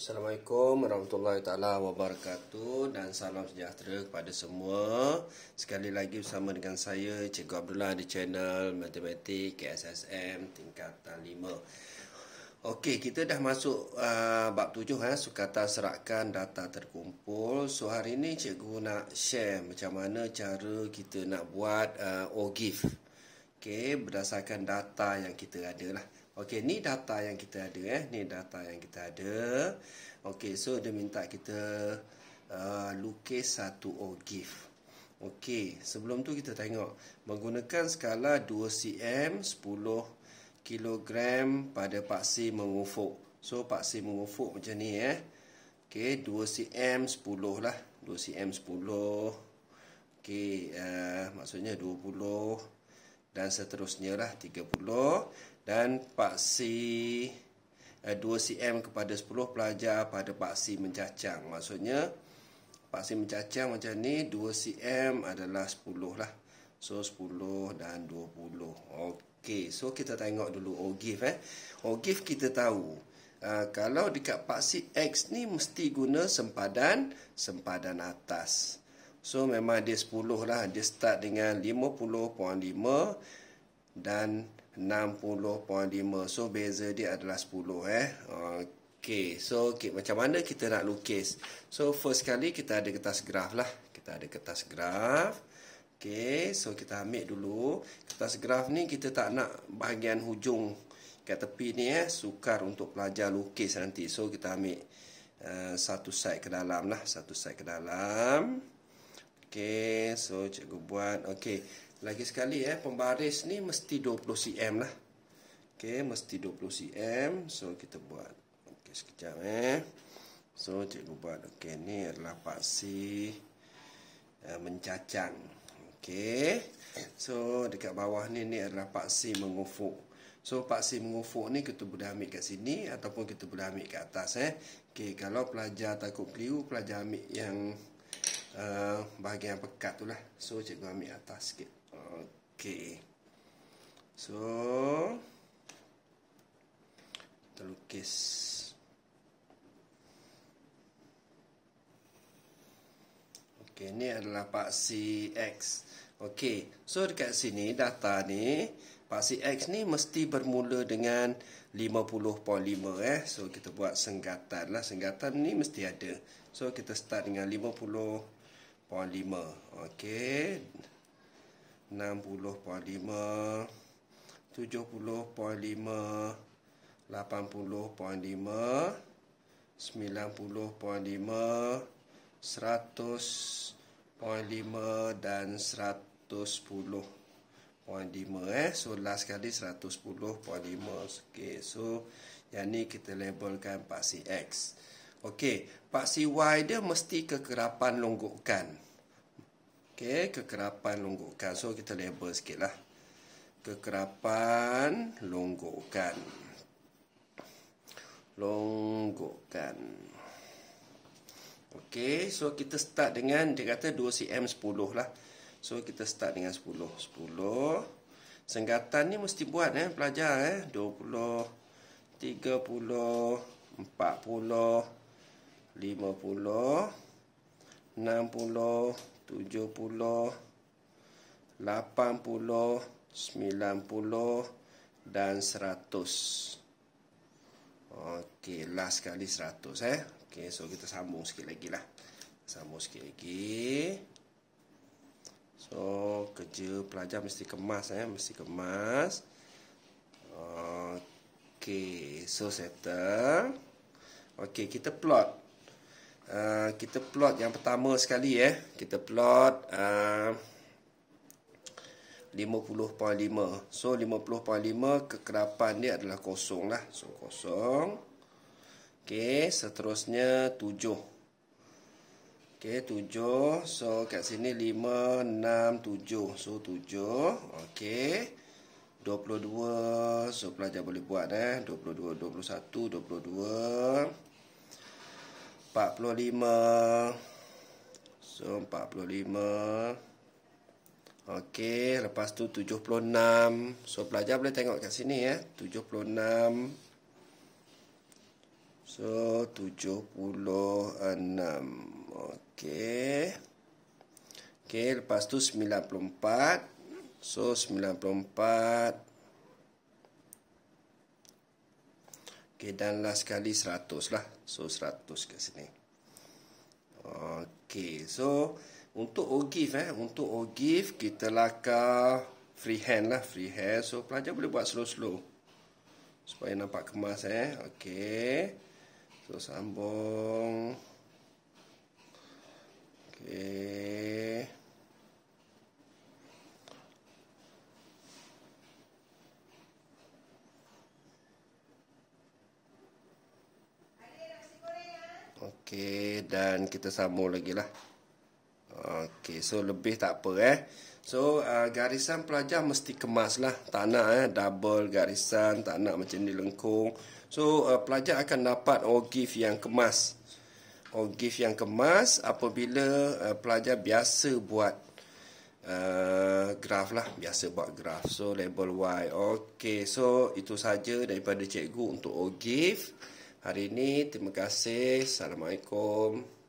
Assalamualaikum warahmatullahi taala wabarakatuh dan salam sejahtera kepada semua. Sekali lagi bersama dengan saya Cikgu Abdullah di channel Matematik KSSM tingkatan 5. Okey, kita dah masuk uh, bab 7 eh, sukatan serakan data terkumpul. So hari ini cikgu nak share macam mana cara kita nak buat uh, OGIF. Okey, berdasarkan data yang kita ada lah. Okey, ni data yang kita ada eh. Ni data yang kita ada. Okey, so dia minta kita uh, lukis satu ogif. Oh, Okey, sebelum tu kita tengok menggunakan skala 2cm 10 kg pada paksi mengufuk. So paksi mengufuk macam ni eh. Okey, 2cm 10 lah. 2cm 10. Okey, uh, maksudnya 20 dan seterusnya lah 30 dan paksi 2cm eh, kepada 10 pelajar pada paksi mencacang maksudnya paksi mencacang macam ni 2cm adalah 10 lah so 10 dan 20 Okey, so kita tengok dulu ogif eh ogif kita tahu Uh, kalau dekat paksi X ni mesti guna sempadan sempadan atas. So memang dia 10 lah. Dia start dengan 50.5 dan 60.5 so beza dia adalah 10 eh okay so okay. macam mana kita nak lukis so first kali kita ada kertas graf lah kita ada kertas graf okay so kita ambil dulu kertas graf ni kita tak nak bahagian hujung kat tepi ni eh sukar untuk pelajar lukis nanti so kita ambil uh, satu side ke dalam lah satu side ke dalam okay so cikgu buat okay lagi sekali eh pembaris ni mesti 20 cm lah. Okey, mesti 20 cm. So kita buat. Okey, sekejap eh. So cikgu buat okey ni adalah paksi uh, eh, mencacang. Okey. So dekat bawah ni ni adalah paksi mengufuk. So paksi mengufuk ni kita boleh ambil kat sini ataupun kita boleh ambil kat atas eh. Okey, kalau pelajar takut keliru, pelajar ambil yang Eh, bahagian pekat tu lah So cikgu ambil atas sikit Okay So Kita lukis Okay ini adalah paksi X Okay so dekat sini data ni Paksi X ni mesti bermula dengan 50.5 eh So kita buat senggatan lah Senggatan ni mesti ada So kita start dengan 70.5 Okey 60.5 70.5 80.5 90.5 100.5 dan 110.5 eh so last kali 110.5 okey so yang ni kita labelkan paksi x Okey, paksi Y dia mesti kekerapan longgokkan. Okey, kekerapan longgokkan. So, kita label sikit lah. Kekerapan longgokkan. Longgokkan. Okey, so kita start dengan, dia kata 2cm 10 lah. So, kita start dengan 10. 10. Senggatan ni mesti buat eh, pelajar eh. 20, 30, 40 lima puluh, enam puluh, tujuh puluh, lapan puluh, sembilan puluh dan seratus. Okey, last kali seratus eh. Okey, so kita sambung sikit lagi lah. Sambung sikit lagi. So, kerja pelajar mesti kemas eh. Mesti kemas. Okey, so settle. Okey, kita plot. Eh, kita plot yang pertama sekali eh kita plot eh, uh, 50.5 so 50.5 kekerapan dia adalah kosong lah so kosong okey seterusnya 7 okey tujuh so kat sini lima enam tujuh so 7 okey dua so pelajar boleh buat eh dua puluh dua 45 so 45 okey lepas tu 76 so pelajar boleh tengok kat sini ya 76 so 76 okey okey lepas tu 94 so 94 Okey, dan last sekali 100 lah. So, 100 kat sini. Okey, so untuk ogive eh, untuk ogive kita lakar freehand lah, freehand. So, pelajar boleh buat slow-slow. Supaya nampak kemas eh. Okey. So, sambung. Okey. Okey dan kita sambung lagi lah Okey so lebih tak apa eh So uh, garisan pelajar mesti kemas lah Tak nak eh double garisan Tak nak macam ni lengkung So uh, pelajar akan dapat ogif yang kemas Ogif yang kemas apabila uh, pelajar biasa buat uh, graf lah Biasa buat graf So label Y Okey so itu saja daripada cikgu untuk ogif hari ini. Terima kasih. Assalamualaikum.